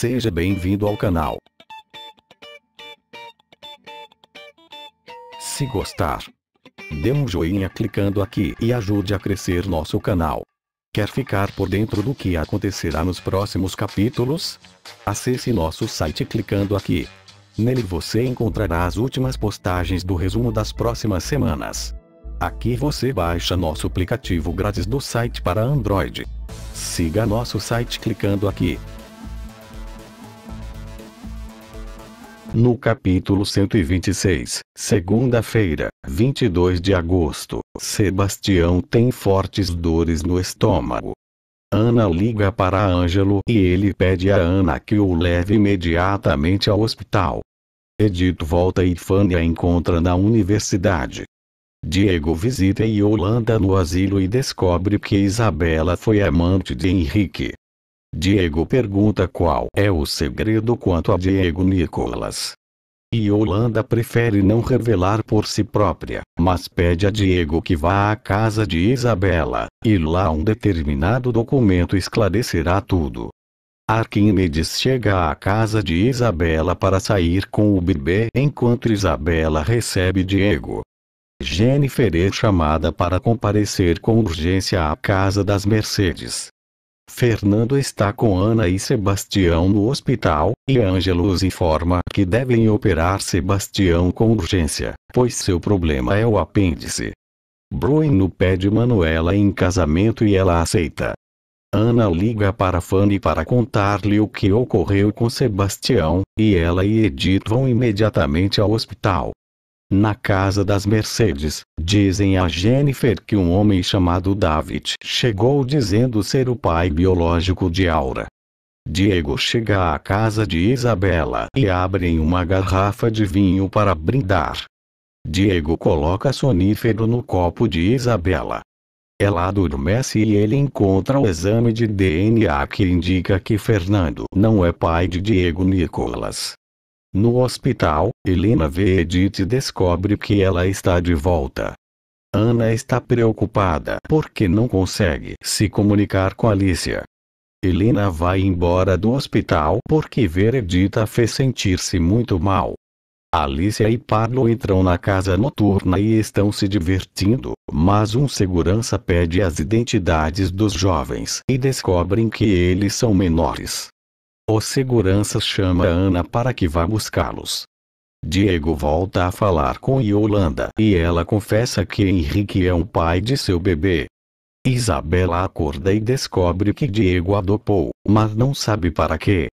Seja bem-vindo ao canal. Se gostar, dê um joinha clicando aqui e ajude a crescer nosso canal. Quer ficar por dentro do que acontecerá nos próximos capítulos? Acesse nosso site clicando aqui. Nele você encontrará as últimas postagens do resumo das próximas semanas. Aqui você baixa nosso aplicativo grátis do site para Android. Siga nosso site clicando aqui. No capítulo 126, segunda-feira, 22 de agosto, Sebastião tem fortes dores no estômago. Ana liga para Ângelo e ele pede a Ana que o leve imediatamente ao hospital. Edito volta e Fanny a encontra na universidade. Diego visita Yolanda no asilo e descobre que Isabela foi amante de Henrique. Diego pergunta qual é o segredo quanto a Diego Nicolas. E Holanda prefere não revelar por si própria, mas pede a Diego que vá à casa de Isabela, e lá um determinado documento esclarecerá tudo. Arquimedes chega à casa de Isabela para sair com o bebê enquanto Isabela recebe Diego. Jennifer é chamada para comparecer com urgência à casa das Mercedes. Fernando está com Ana e Sebastião no hospital, e Ângelo os informa que devem operar Sebastião com urgência, pois seu problema é o apêndice. Bruno pede Manuela em casamento e ela aceita. Ana liga para Fanny para contar-lhe o que ocorreu com Sebastião, e ela e Edith vão imediatamente ao hospital. Na casa das Mercedes, dizem a Jennifer que um homem chamado David chegou dizendo ser o pai biológico de Aura. Diego chega à casa de Isabela e abrem uma garrafa de vinho para brindar. Diego coloca sonífero no copo de Isabela. Ela adormece e ele encontra o exame de DNA que indica que Fernando não é pai de Diego Nicolas. No hospital, Helena vê Edith e descobre que ela está de volta. Ana está preocupada porque não consegue se comunicar com Alicia. Helena vai embora do hospital porque ver Edith a fez sentir-se muito mal. Alicia e Pablo entram na casa noturna e estão se divertindo, mas um segurança pede as identidades dos jovens e descobrem que eles são menores. O segurança chama Ana para que vá buscá-los. Diego volta a falar com Yolanda e ela confessa que Henrique é o pai de seu bebê. Isabela acorda e descobre que Diego adotou, mas não sabe para quê.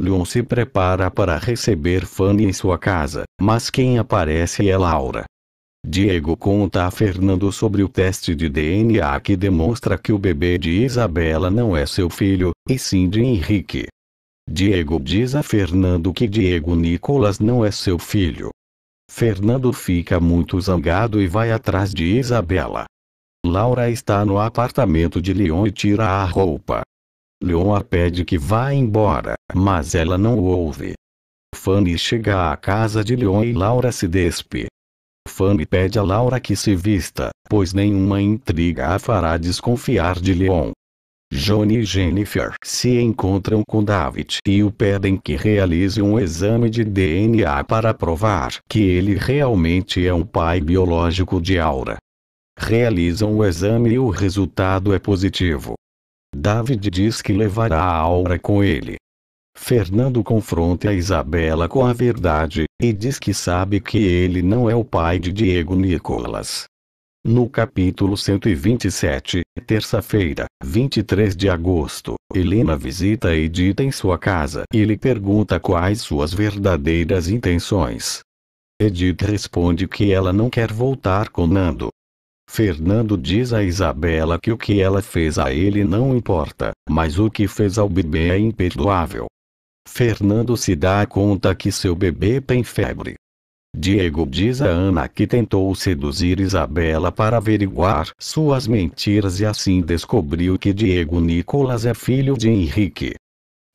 Leon se prepara para receber Fanny em sua casa, mas quem aparece é Laura. Diego conta a Fernando sobre o teste de DNA que demonstra que o bebê de Isabela não é seu filho, e sim de Henrique. Diego diz a Fernando que Diego Nicolas não é seu filho. Fernando fica muito zangado e vai atrás de Isabela. Laura está no apartamento de Leon e tira a roupa. Leon a pede que vá embora, mas ela não ouve. Fanny chega à casa de Leon e Laura se despe. Fanny pede a Laura que se vista, pois nenhuma intriga a fará desconfiar de Leon. Johnny e Jennifer se encontram com David e o pedem que realize um exame de DNA para provar que ele realmente é um pai biológico de Aura. Realizam o exame e o resultado é positivo. David diz que levará a Aura com ele. Fernando confronta Isabela com a verdade, e diz que sabe que ele não é o pai de Diego Nicolas, no capítulo 127, terça-feira, 23 de agosto, Helena visita Edith em sua casa e lhe pergunta quais suas verdadeiras intenções. Edith responde que ela não quer voltar com Nando. Fernando diz a Isabela que o que ela fez a ele não importa, mas o que fez ao bebê é imperdoável. Fernando se dá conta que seu bebê tem febre Diego diz a Ana que tentou seduzir Isabela para averiguar suas mentiras e assim descobriu que Diego Nicolas é filho de Henrique.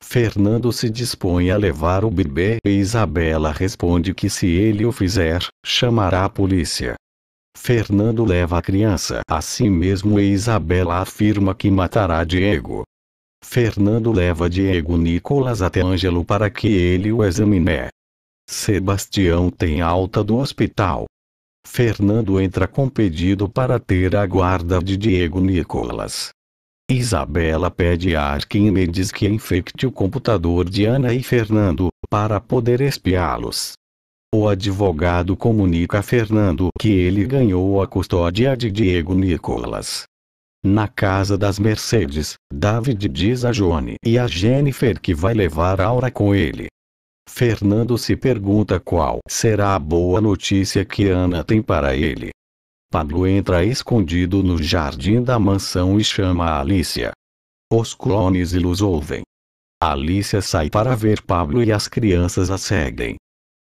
Fernando se dispõe a levar o bebê e Isabela responde que se ele o fizer, chamará a polícia. Fernando leva a criança a si mesmo e Isabela afirma que matará Diego. Fernando leva Diego Nicolas até Ângelo para que ele o examine. Sebastião tem alta do hospital. Fernando entra com pedido para ter a guarda de Diego Nicolas. Isabela pede a Arquimedes que infecte o computador de Ana e Fernando, para poder espiá-los. O advogado comunica a Fernando que ele ganhou a custódia de Diego Nicolas. Na casa das Mercedes, David diz a Johnny e a Jennifer que vai levar Aura com ele. Fernando se pergunta qual será a boa notícia que Ana tem para ele. Pablo entra escondido no jardim da mansão e chama a Alicia. Os clones e os ouvem. Alicia sai para ver Pablo e as crianças a seguem.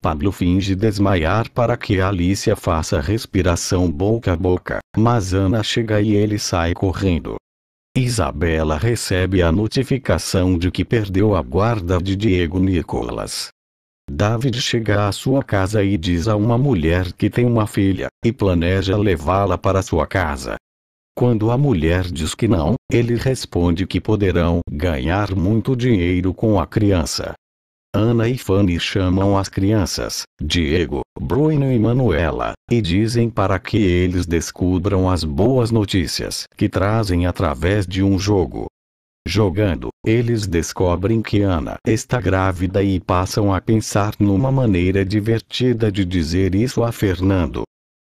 Pablo finge desmaiar para que Alicia faça respiração boca a boca, mas Ana chega e ele sai correndo. Isabela recebe a notificação de que perdeu a guarda de Diego Nicolas. David chega à sua casa e diz a uma mulher que tem uma filha, e planeja levá-la para sua casa. Quando a mulher diz que não, ele responde que poderão ganhar muito dinheiro com a criança. Ana e Fanny chamam as crianças, Diego, Bruno e Manuela, e dizem para que eles descubram as boas notícias que trazem através de um jogo. Jogando, eles descobrem que Ana está grávida e passam a pensar numa maneira divertida de dizer isso a Fernando.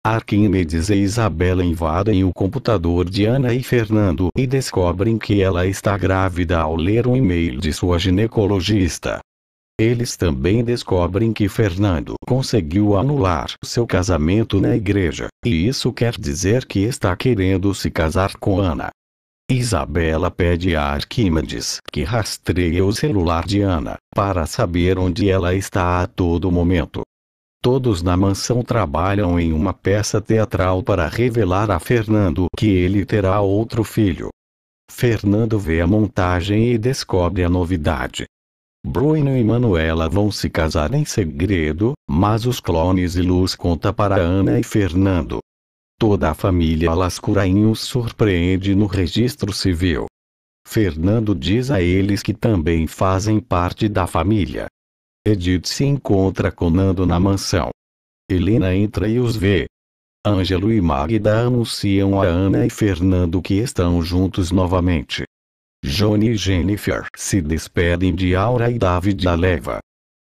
Arquimedes e Isabela invadem o computador de Ana e Fernando e descobrem que ela está grávida ao ler um e-mail de sua ginecologista. Eles também descobrem que Fernando conseguiu anular seu casamento na igreja, e isso quer dizer que está querendo se casar com Ana. Isabela pede a Arquimedes que rastreie o celular de Ana, para saber onde ela está a todo momento. Todos na mansão trabalham em uma peça teatral para revelar a Fernando que ele terá outro filho. Fernando vê a montagem e descobre a novidade, Bruno e Manuela vão se casar em segredo, mas os clones e Luz conta para Ana e Fernando. Toda a família Lascurain os surpreende no registro civil. Fernando diz a eles que também fazem parte da família. Edith se encontra com Nando na mansão. Helena entra e os vê. Ângelo e Magda anunciam a Ana e Fernando que estão juntos novamente. Johnny e Jennifer se despedem de Aura e David a leva.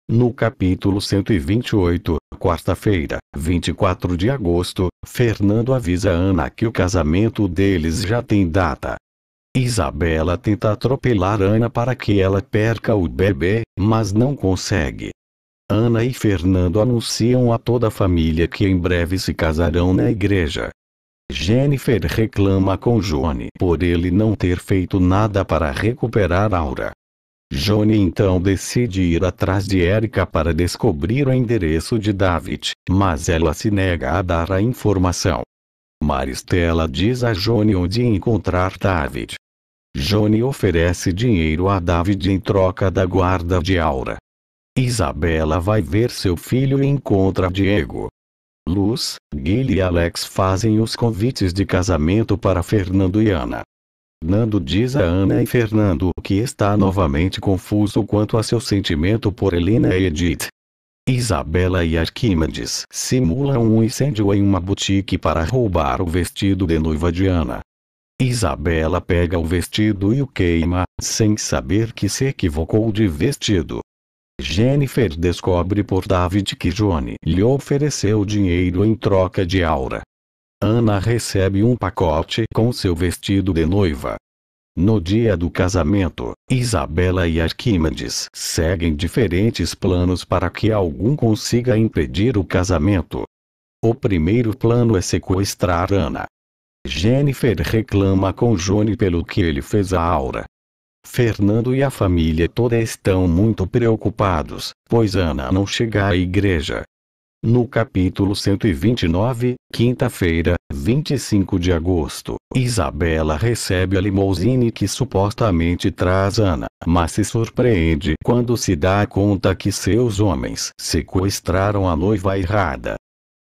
No capítulo 128, quarta-feira, 24 de agosto, Fernando avisa Ana que o casamento deles já tem data. Isabela tenta atropelar Ana para que ela perca o bebê, mas não consegue. Ana e Fernando anunciam a toda a família que em breve se casarão na igreja. Jennifer reclama com Johnny por ele não ter feito nada para recuperar Aura. Johnny então decide ir atrás de Erika para descobrir o endereço de David, mas ela se nega a dar a informação. Maristela diz a Johnny onde encontrar David. Johnny oferece dinheiro a David em troca da guarda de Aura. Isabela vai ver seu filho e encontra Diego, Luz, Gil e Alex fazem os convites de casamento para Fernando e Ana. Nando diz a Ana e Fernando que está novamente confuso quanto a seu sentimento por Helena e Edith. Isabela e Arquimedes simulam um incêndio em uma boutique para roubar o vestido de noiva de Ana. Isabela pega o vestido e o queima, sem saber que se equivocou de vestido. Jennifer descobre por David que Johnny lhe ofereceu dinheiro em troca de Aura. Ana recebe um pacote com seu vestido de noiva. No dia do casamento, Isabela e Arquimedes seguem diferentes planos para que algum consiga impedir o casamento. O primeiro plano é sequestrar Ana. Jennifer reclama com Johnny pelo que ele fez a Aura, Fernando e a família toda estão muito preocupados, pois Ana não chega à igreja. No capítulo 129, quinta-feira, 25 de agosto, Isabela recebe a limousine que supostamente traz Ana, mas se surpreende quando se dá conta que seus homens sequestraram a noiva errada.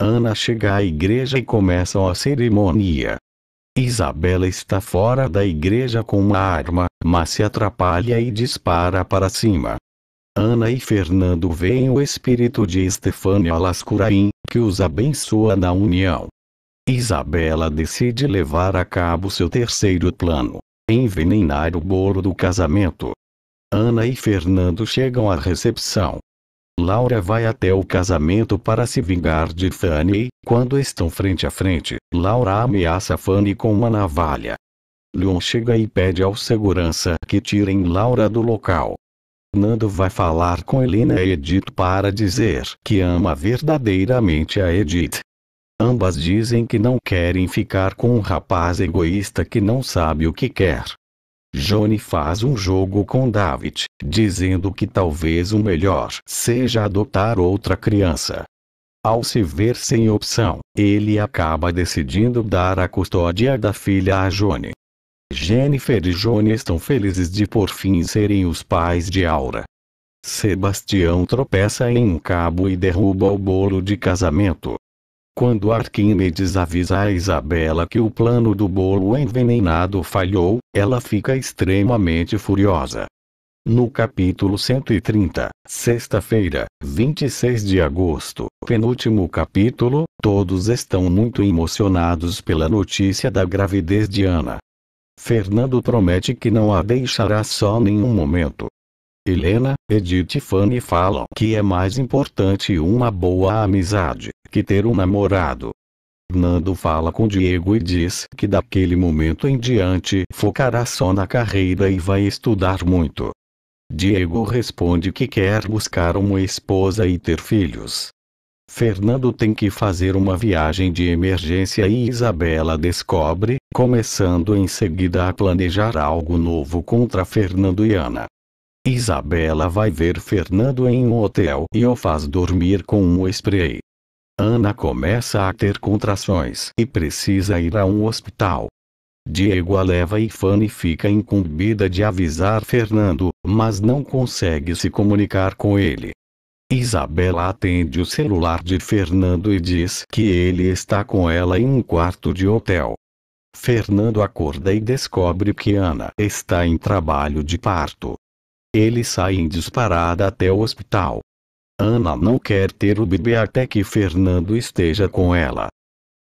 Ana chega à igreja e começam a cerimônia. Isabela está fora da igreja com uma arma, mas se atrapalha e dispara para cima. Ana e Fernando veem o espírito de Stefania Lascurain, que os abençoa na união. Isabela decide levar a cabo seu terceiro plano: envenenar o bolo do casamento. Ana e Fernando chegam à recepção. Laura vai até o casamento para se vingar de Fanny. Quando estão frente a frente, Laura ameaça Fanny com uma navalha. Leon chega e pede ao segurança que tirem Laura do local. Nando vai falar com Helena e Edith para dizer que ama verdadeiramente a Edith. Ambas dizem que não querem ficar com um rapaz egoísta que não sabe o que quer. Johnny faz um jogo com David, dizendo que talvez o melhor seja adotar outra criança. Ao se ver sem opção, ele acaba decidindo dar a custódia da filha a Johnny. Jennifer e Johnny estão felizes de por fim serem os pais de Aura. Sebastião tropeça em um cabo e derruba o bolo de casamento, quando Arquimedes avisa a Isabela que o plano do bolo envenenado falhou, ela fica extremamente furiosa. No capítulo 130, sexta-feira, 26 de agosto, penúltimo capítulo, todos estão muito emocionados pela notícia da gravidez de Ana. Fernando promete que não a deixará só nenhum momento. Helena, Edith e Fanny falam que é mais importante uma boa amizade que ter um namorado. Nando fala com Diego e diz que daquele momento em diante focará só na carreira e vai estudar muito. Diego responde que quer buscar uma esposa e ter filhos. Fernando tem que fazer uma viagem de emergência e Isabela descobre, começando em seguida a planejar algo novo contra Fernando e Ana. Isabela vai ver Fernando em um hotel e o faz dormir com um spray. Ana começa a ter contrações e precisa ir a um hospital. Diego a leva e Fanny fica incumbida de avisar Fernando, mas não consegue se comunicar com ele. Isabela atende o celular de Fernando e diz que ele está com ela em um quarto de hotel. Fernando acorda e descobre que Ana está em trabalho de parto. Ele sai em disparada até o hospital. Ana não quer ter o bebê até que Fernando esteja com ela.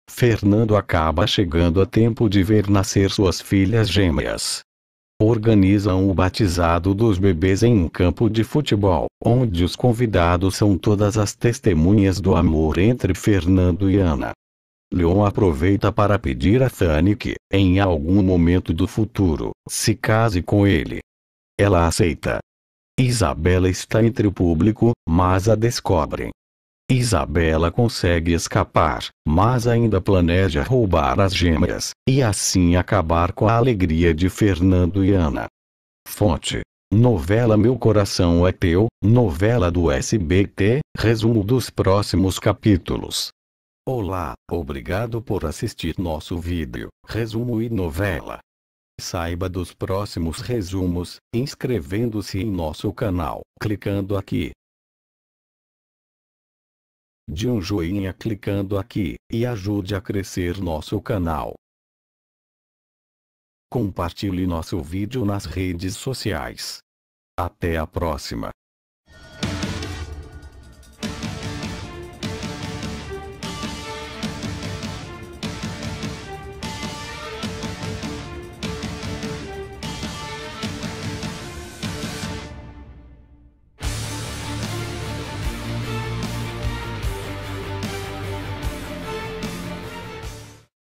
Fernando acaba chegando a tempo de ver nascer suas filhas gêmeas. Organizam o batizado dos bebês em um campo de futebol, onde os convidados são todas as testemunhas do amor entre Fernando e Ana. Leon aproveita para pedir a Fanny que, em algum momento do futuro, se case com ele. Ela aceita, Isabela está entre o público, mas a descobrem. Isabela consegue escapar, mas ainda planeja roubar as gêmeas, e assim acabar com a alegria de Fernando e Ana. Fonte: Novela Meu Coração é Teu, novela do SBT, resumo dos próximos capítulos. Olá, obrigado por assistir nosso vídeo, resumo e novela. Saiba dos próximos resumos, inscrevendo-se em nosso canal, clicando aqui. De um joinha clicando aqui, e ajude a crescer nosso canal. Compartilhe nosso vídeo nas redes sociais. Até a próxima!